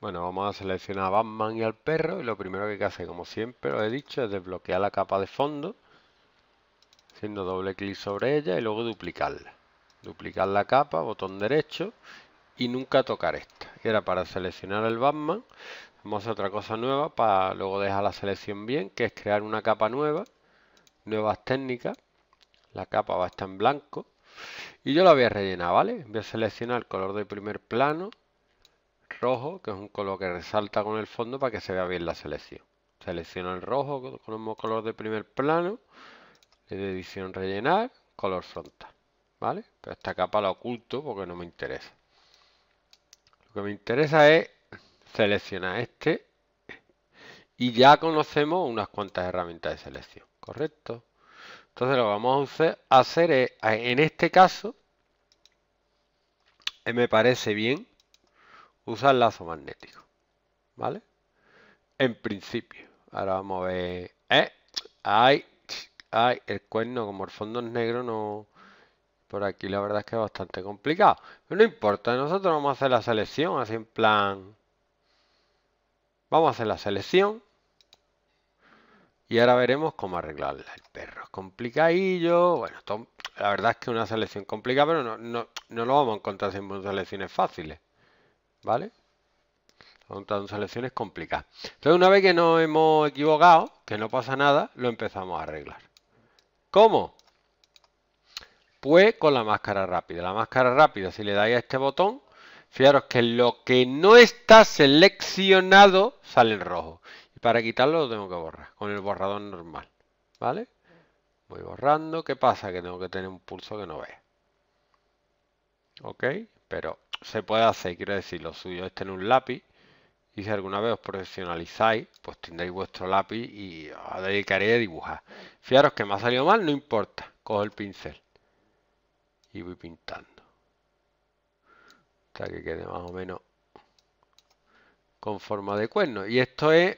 Bueno, vamos a seleccionar a Batman y al perro y lo primero que hay que hacer, como siempre lo he dicho, es desbloquear la capa de fondo haciendo doble clic sobre ella y luego duplicarla. Duplicar la capa, botón derecho y nunca tocar esta. Y ahora para seleccionar el Batman vamos a hacer otra cosa nueva para luego dejar la selección bien, que es crear una capa nueva, nuevas técnicas. La capa va a estar en blanco y yo la voy a rellenar, ¿vale? Voy a seleccionar el color de primer plano, rojo, que es un color que resalta con el fondo para que se vea bien la selección. Selecciono el rojo con color de primer plano, de edición rellenar, color frontal. ¿Vale? Pero esta capa la oculto porque no me interesa. Lo que me interesa es seleccionar este y ya conocemos unas cuantas herramientas de selección, ¿correcto? Entonces lo que vamos a hacer es, en este caso, eh, me parece bien usar lazo magnético. ¿Vale? En principio. Ahora vamos a ver. ¡Eh! ¡Ay! ¡Ay! El cuerno, como el fondo es negro, no. Por aquí la verdad es que es bastante complicado. Pero no importa, nosotros vamos a hacer la selección, así en plan. Vamos a hacer la selección. Y ahora veremos cómo arreglarla. El perro es complicadillo. Bueno, la verdad es que es una selección complicada, pero no, no, lo vamos a encontrar sin selecciones fáciles. ¿Vale? Son selecciones complicadas. Entonces, una vez que nos hemos equivocado, que no pasa nada, lo empezamos a arreglar. ¿Cómo? Pues con la máscara rápida. La máscara rápida, si le dais a este botón, fijaros que lo que no está seleccionado sale en rojo. Y para quitarlo lo tengo que borrar con el borrador normal. ¿Vale? Voy borrando. ¿Qué pasa? Que tengo que tener un pulso que no ve. ¿Ok? Pero se puede hacer, quiero decir, lo suyo es tener un lápiz y si alguna vez os profesionalizáis, pues tendréis vuestro lápiz y os dedicaré a dibujar. Fijaros que me ha salido mal, no importa, cojo el pincel y voy pintando. Hasta que quede más o menos con forma de cuerno. Y esto es,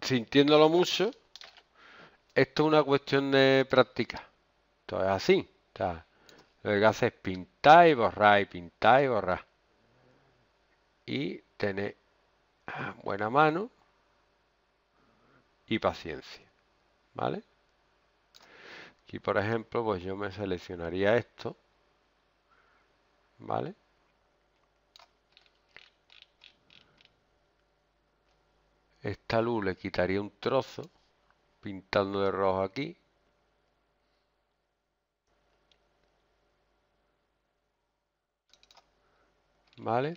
sintiéndolo mucho, esto es una cuestión de práctica. Esto es así. Lo que hace es pintar y borrar y pintar y borrar. Y tener buena mano y paciencia. ¿Vale? Aquí, por ejemplo, pues yo me seleccionaría esto. ¿Vale? Esta luz le quitaría un trozo, pintando de rojo aquí. ¿vale?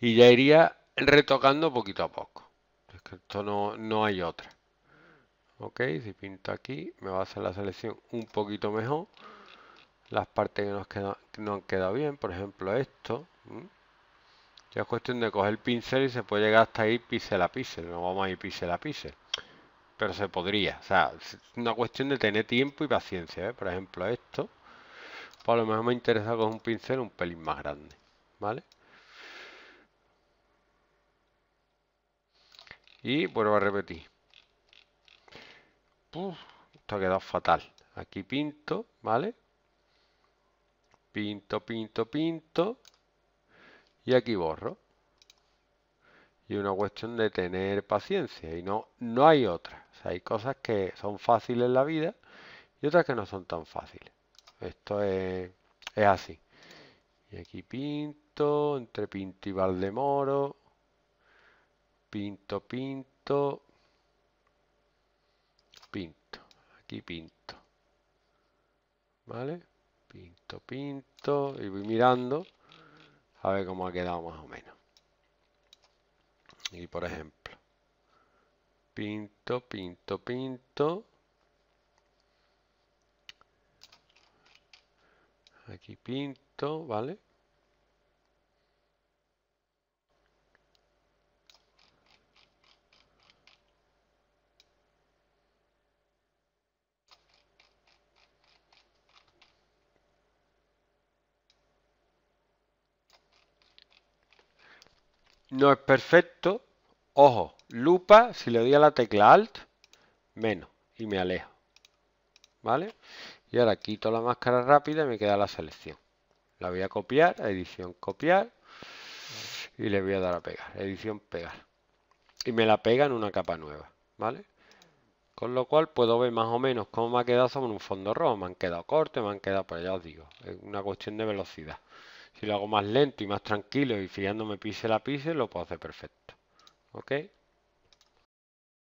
Y ya iría retocando poquito a poco. esto no, no hay otra. Ok, si pinto aquí, me va a hacer la selección un poquito mejor. Las partes que, nos queda, que no han quedado bien, por ejemplo esto. Ya es cuestión de coger el pincel y se puede llegar hasta ahí píxel a píxel. No vamos a ir píxel a píxel. Pero se podría. O sea, es una cuestión de tener tiempo y paciencia. ¿eh? Por ejemplo esto. Pues a lo mejor me interesa coger un pincel un pelín más grande. ¿Vale? y vuelvo a repetir esto ha quedado fatal aquí pinto vale pinto pinto pinto y aquí borro y una cuestión de tener paciencia y no no hay otra hay cosas que son fáciles en la vida y otras que no son tan fáciles esto es, es así y aquí pinto entre pinto y valdemoro pinto, pinto, pinto, aquí pinto, ¿vale? Pinto, pinto, y voy mirando a ver cómo ha quedado más o menos. Y por ejemplo, pinto, pinto, pinto, aquí pinto, ¿vale? no es perfecto. Ojo, lupa, si le doy a la tecla Alt, menos y me alejo. ¿Vale? Y ahora quito la máscara rápida y me queda la selección. La voy a copiar, edición copiar y le voy a dar a pegar, edición pegar. Y me la pega en una capa nueva, ¿vale? Con lo cual puedo ver más o menos cómo me ha quedado sobre un fondo rojo. Me han quedado cortes, me han quedado, pues ya os digo, es una cuestión de velocidad. Si lo hago más lento y más tranquilo y fijándome pise la pise lo puedo hacer perfecto. ¿Ok?